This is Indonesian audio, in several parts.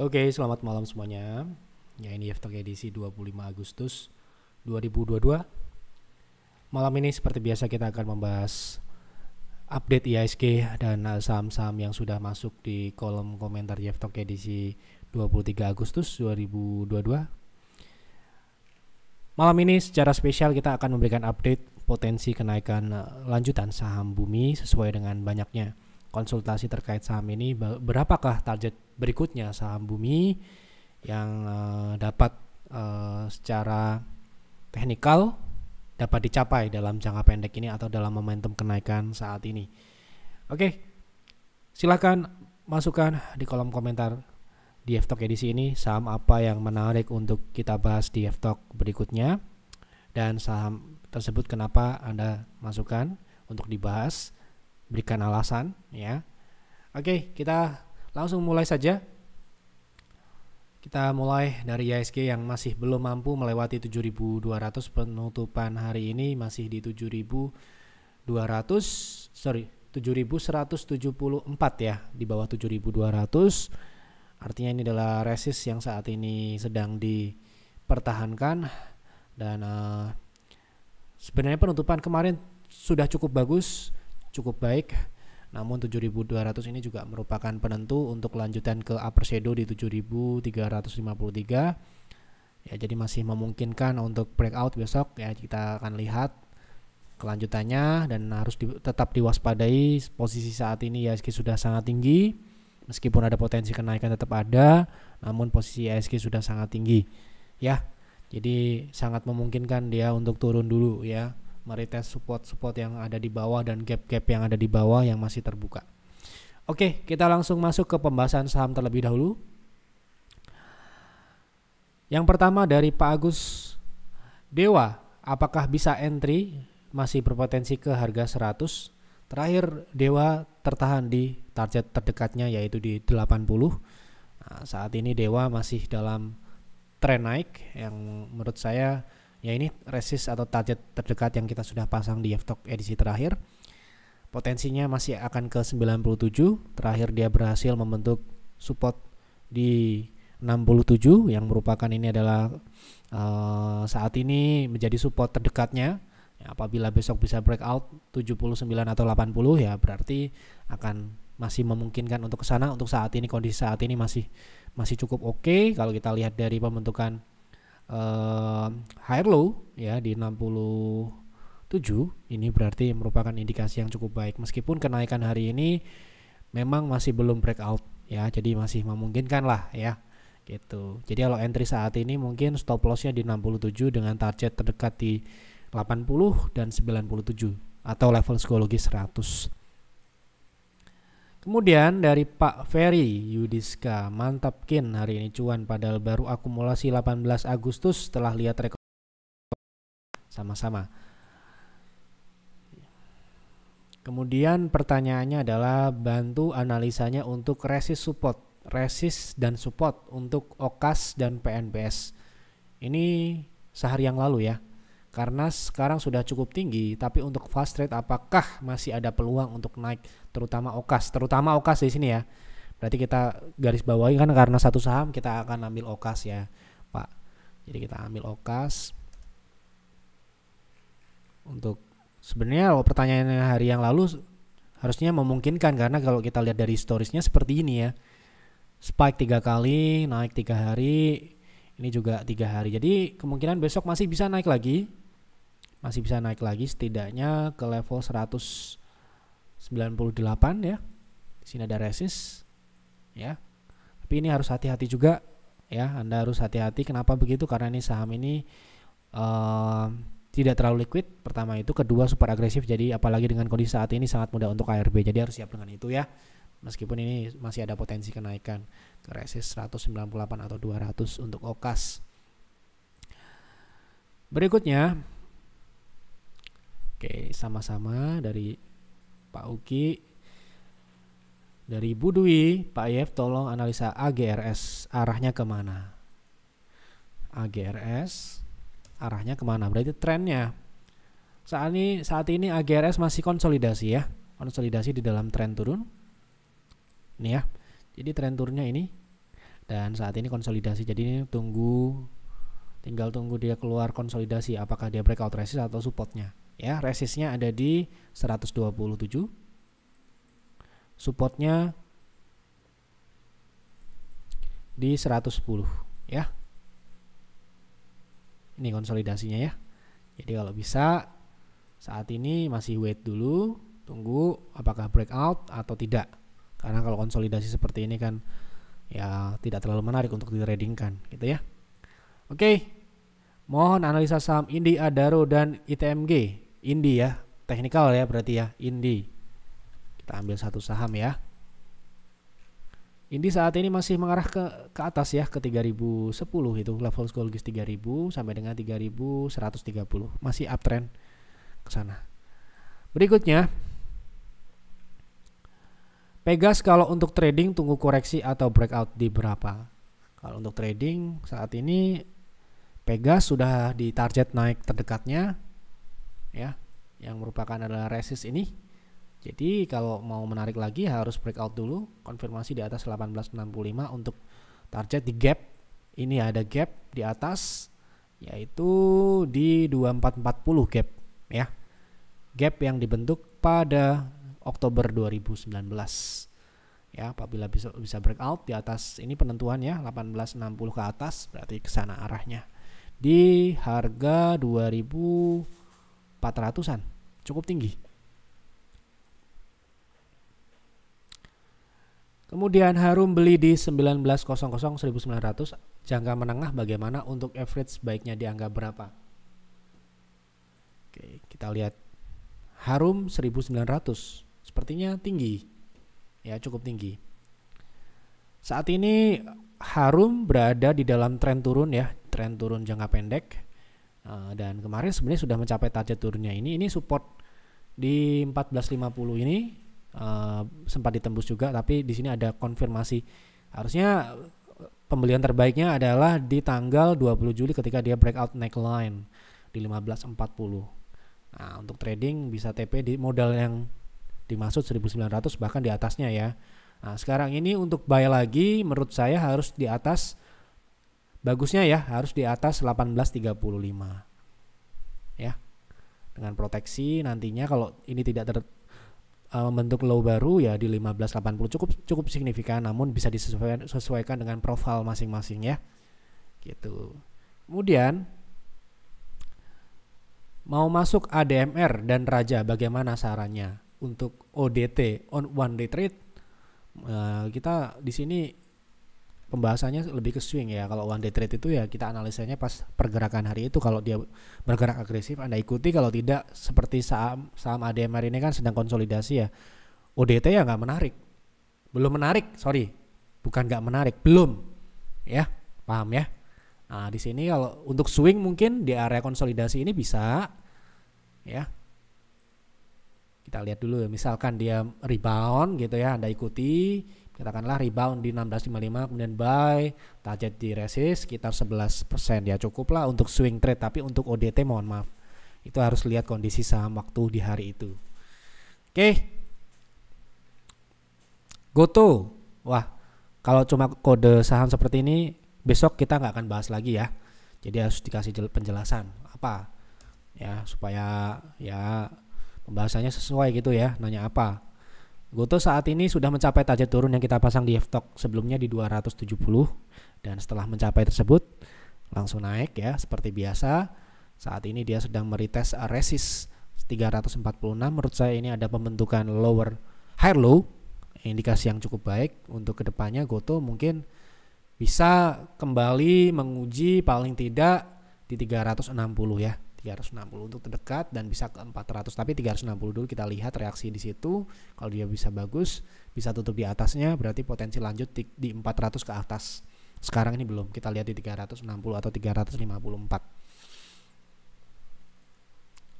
Oke, selamat malam semuanya. Ya ini Yeftok edisi 25 Agustus 2022. Malam ini seperti biasa kita akan membahas update IISG dan saham-saham yang sudah masuk di kolom komentar Yeftok edisi 23 Agustus 2022. Malam ini secara spesial kita akan memberikan update potensi kenaikan eh, lanjutan saham bumi sesuai dengan banyaknya konsultasi terkait saham ini. Berapakah target berikutnya saham bumi yang uh, dapat uh, secara teknikal dapat dicapai dalam jangka pendek ini atau dalam momentum kenaikan saat ini. Oke, silahkan masukkan di kolom komentar di FTOK edisi ini saham apa yang menarik untuk kita bahas di Ftalk berikutnya dan saham tersebut kenapa Anda masukkan untuk dibahas berikan alasan ya. Oke, kita Langsung mulai saja. Kita mulai dari ISG yang masih belum mampu melewati 7.200 penutupan hari ini masih di 7.200 sorry 7.174 ya di bawah 7.200 artinya ini adalah resist yang saat ini sedang dipertahankan dan uh, sebenarnya penutupan kemarin sudah cukup bagus cukup baik namun 7200 ini juga merupakan penentu untuk lanjutan ke upper shadow di 7353. Ya, jadi masih memungkinkan untuk breakout besok ya kita akan lihat kelanjutannya dan harus di, tetap diwaspadai posisi saat ini ya sudah sangat tinggi meskipun ada potensi kenaikan tetap ada namun posisi ISG sudah sangat tinggi ya jadi sangat memungkinkan dia untuk turun dulu ya meretest support-support yang ada di bawah dan gap-gap yang ada di bawah yang masih terbuka. Oke, kita langsung masuk ke pembahasan saham terlebih dahulu. Yang pertama dari Pak Agus Dewa, apakah bisa entry masih berpotensi ke harga 100? Terakhir Dewa tertahan di target terdekatnya yaitu di 80. Nah, saat ini Dewa masih dalam tren naik yang menurut saya ya ini resist atau target terdekat yang kita sudah pasang di Yevtok edisi terakhir potensinya masih akan ke 97 terakhir dia berhasil membentuk support di 67 yang merupakan ini adalah uh, saat ini menjadi support terdekatnya ya, apabila besok bisa breakout 79 atau 80 ya berarti akan masih memungkinkan untuk ke sana untuk saat ini kondisi saat ini masih masih cukup oke okay. kalau kita lihat dari pembentukan uh, higher low ya di 67 ini berarti merupakan indikasi yang cukup baik meskipun kenaikan hari ini memang masih belum breakout ya jadi masih memungkinkan lah ya gitu jadi kalau entry saat ini mungkin stop lossnya di 67 dengan target terdekat di 80 dan 97 atau level psikologis 100 Kemudian dari Pak Ferry Yudiska, mantap kin hari ini cuan padahal baru akumulasi 18 Agustus telah lihat rekor sama-sama. Kemudian pertanyaannya adalah bantu analisanya untuk resist support, resist dan support untuk OKAS dan PNBS. Ini sehari yang lalu ya karena sekarang sudah cukup tinggi tapi untuk fast rate apakah masih ada peluang untuk naik terutama okas terutama okas di sini ya berarti kita garis bawahi kan karena satu saham kita akan ambil okas ya pak jadi kita ambil okas untuk sebenarnya kalau pertanyaannya hari yang lalu harusnya memungkinkan karena kalau kita lihat dari historisnya seperti ini ya spike tiga kali naik tiga hari ini juga tiga hari jadi kemungkinan besok masih bisa naik lagi masih bisa naik lagi setidaknya ke level 198 ya. Di sini ada resist ya. Tapi ini harus hati-hati juga ya. Anda harus hati-hati kenapa begitu? Karena ini saham ini uh, tidak terlalu liquid pertama itu, kedua super agresif jadi apalagi dengan kondisi saat ini sangat mudah untuk ARB. Jadi harus siap dengan itu ya. Meskipun ini masih ada potensi kenaikan ke resist 198 atau 200 untuk OKAS. Berikutnya, Oke, sama-sama dari Pak Uki. Dari Bu Dwi, Pak Yev, tolong analisa AGRS arahnya kemana? AGRS arahnya kemana? Berarti trennya. Saat ini, saat ini AGRS masih konsolidasi ya. Konsolidasi di dalam tren turun. Ini ya. Jadi tren turunnya ini. Dan saat ini konsolidasi. Jadi ini tunggu tinggal tunggu dia keluar konsolidasi apakah dia breakout resist atau supportnya ya resistnya ada di 127 supportnya di 110 ya ini konsolidasinya ya jadi kalau bisa saat ini masih wait dulu tunggu apakah breakout atau tidak karena kalau konsolidasi seperti ini kan ya tidak terlalu menarik untuk diradingkan gitu ya oke mohon analisa saham Indi Adaro dan ITMG Indi ya teknikal ya berarti ya Indi kita ambil satu saham ya Indi saat ini masih mengarah ke ke atas ya ke 3010 itu level psikologis 3000 sampai dengan 3130 masih uptrend ke sana. Berikutnya Pegas kalau untuk trading tunggu koreksi atau breakout di berapa? Kalau untuk trading saat ini Pegas sudah di target naik terdekatnya ya yang merupakan adalah resist ini jadi kalau mau menarik lagi harus breakout dulu konfirmasi di atas 1865 untuk target di gap ini ada gap di atas yaitu di 2440 gap ya gap yang dibentuk pada Oktober 2019 ya apabila bisa bisa breakout di atas ini penentuan penentuannya 1860 ke atas berarti ke sana arahnya di harga 2000 400-an. Cukup tinggi. Kemudian Harum beli di 1900 1900 jangka menengah bagaimana untuk average baiknya dianggap berapa? Oke, kita lihat Harum 1900 sepertinya tinggi. Ya, cukup tinggi. Saat ini Harum berada di dalam tren turun ya, tren turun jangka pendek Eh, dan kemarin sebenarnya sudah mencapai target turunnya ini. Ini support di 1450 ini uh, sempat ditembus juga tapi di sini ada konfirmasi. Harusnya eh, pembelian terbaiknya adalah di tanggal 20 Juli ketika dia breakout neckline di 1540. Nah, untuk trading bisa TP di modal yang dimaksud 1900 bahkan di atasnya ya. Nah, sekarang ini untuk buy lagi menurut saya harus di atas Bagusnya ya harus di atas 1835. Ya. Dengan proteksi nantinya kalau ini tidak ter eh, membentuk low baru ya di 1580 cukup cukup signifikan namun bisa disesuaikan sesuaikan dengan profil masing-masing ya. Gitu. Kemudian mau masuk ADMR dan Raja bagaimana sarannya untuk ODT on one day trade? Eh, kita di sini pembahasannya lebih ke swing ya. Kalau one day trade itu ya kita analisanya pas pergerakan hari itu. Kalau dia bergerak agresif Anda ikuti, kalau tidak seperti saham saham ADMR ini kan sedang konsolidasi ya. ODT ya nggak menarik. Belum menarik, sorry. Bukan nggak menarik, belum. Ya, paham ya. Nah, di sini kalau untuk swing mungkin di area konsolidasi ini bisa ya. Kita lihat dulu ya, misalkan dia rebound gitu ya, Anda ikuti katakanlah rebound di 16.55 kemudian buy target di resist sekitar 11% ya cukuplah untuk swing trade tapi untuk ODT mohon maaf itu harus lihat kondisi saham waktu di hari itu oke goto wah kalau cuma kode saham seperti ini besok kita nggak akan bahas lagi ya jadi harus dikasih penjelasan apa ya supaya ya pembahasannya sesuai gitu ya nanya apa Goto saat ini sudah mencapai target turun yang kita pasang di Ftok sebelumnya di 270 dan setelah mencapai tersebut langsung naik ya seperti biasa. Saat ini dia sedang merites resist 346 menurut saya ini ada pembentukan lower higher low indikasi yang cukup baik untuk kedepannya Goto mungkin bisa kembali menguji paling tidak di 360 ya 360 untuk terdekat dan bisa ke 400 tapi 360 dulu kita lihat reaksi di situ kalau dia bisa bagus bisa tutup di atasnya berarti potensi lanjut di, di 400 ke atas sekarang ini belum kita lihat di 360 atau 354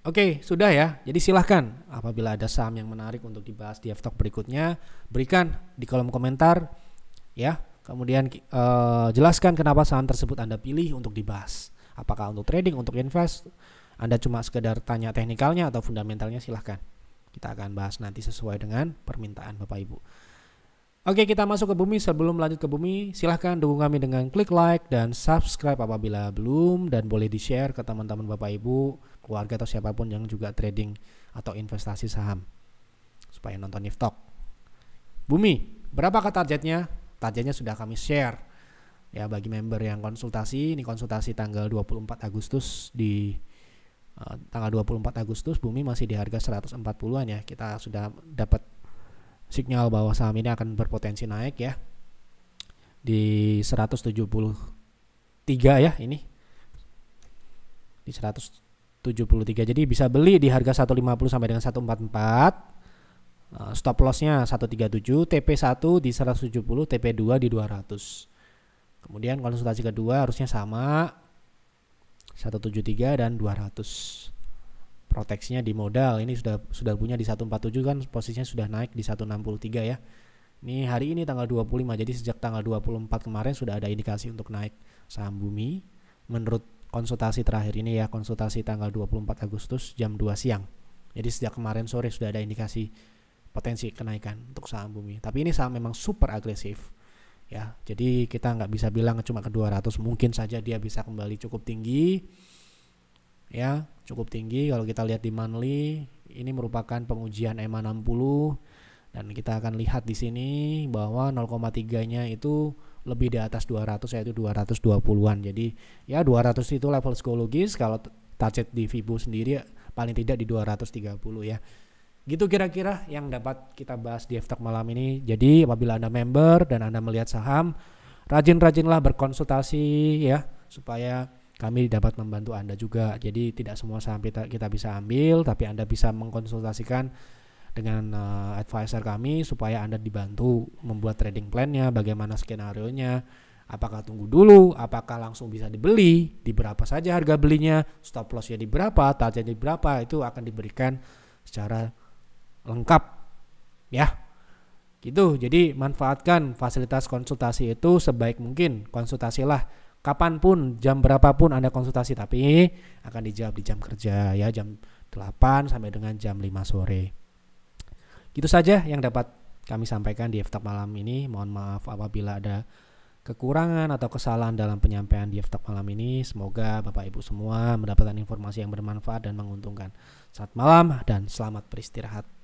Oke, sudah ya. Jadi silahkan apabila ada saham yang menarik untuk dibahas di f berikutnya, berikan di kolom komentar ya. Kemudian uh, jelaskan kenapa saham tersebut Anda pilih untuk dibahas. Apakah untuk trading, untuk invest, Anda cuma sekedar tanya teknikalnya atau fundamentalnya silahkan. Kita akan bahas nanti sesuai dengan permintaan Bapak Ibu. Oke kita masuk ke bumi sebelum lanjut ke bumi silahkan dukung kami dengan klik like dan subscribe apabila belum dan boleh di share ke teman-teman bapak ibu keluarga atau siapapun yang juga trading atau investasi saham supaya nonton Niftok. Bumi berapakah targetnya? Targetnya sudah kami share ya bagi member yang konsultasi ini konsultasi tanggal 24 Agustus di uh, tanggal 24 Agustus Bumi masih di harga 140-an ya. Kita sudah dapat sinyal bahwa saham ini akan berpotensi naik ya. Di 173 ya ini. Di 173. Jadi bisa beli di harga 150 sampai dengan 144. Uh, eh, stop lossnya 137, TP1 di 170, TP2 di 200 Kemudian konsultasi kedua harusnya sama 173 dan 200. Proteksinya di modal. Ini sudah sudah punya di 147 kan posisinya sudah naik di 163 ya. Ini hari ini tanggal 25. Jadi sejak tanggal 24 kemarin sudah ada indikasi untuk naik saham Bumi menurut konsultasi terakhir ini ya, konsultasi tanggal 24 Agustus jam 2 siang. Jadi sejak kemarin sore sudah ada indikasi potensi kenaikan untuk saham Bumi. Tapi ini saham memang super agresif ya jadi kita nggak bisa bilang cuma ke 200 mungkin saja dia bisa kembali cukup tinggi ya cukup tinggi kalau kita lihat di monthly ini merupakan pengujian EMA 60 dan kita akan lihat di sini bahwa 0,3 nya itu lebih di atas 200 yaitu 220-an jadi ya 200 itu level psikologis kalau target di Vibu sendiri paling tidak di 230 ya Gitu kira-kira yang dapat kita bahas di Eftak malam ini. Jadi apabila Anda member dan Anda melihat saham, rajin-rajinlah berkonsultasi ya supaya kami dapat membantu Anda juga. Jadi tidak semua saham kita, kita bisa ambil, tapi Anda bisa mengkonsultasikan dengan uh, advisor kami supaya Anda dibantu membuat trading plan-nya, bagaimana skenario-nya, apakah tunggu dulu, apakah langsung bisa dibeli, di berapa saja harga belinya, stop loss-nya di berapa, target di berapa, itu akan diberikan secara lengkap ya gitu jadi manfaatkan fasilitas konsultasi itu sebaik mungkin konsultasilah kapanpun jam berapapun anda konsultasi tapi akan dijawab di jam kerja ya jam 8 sampai dengan jam 5 sore gitu saja yang dapat kami sampaikan di Eftak malam ini mohon maaf apabila ada kekurangan atau kesalahan dalam penyampaian di Eftak malam ini semoga Bapak Ibu semua mendapatkan informasi yang bermanfaat dan menguntungkan saat malam dan selamat beristirahat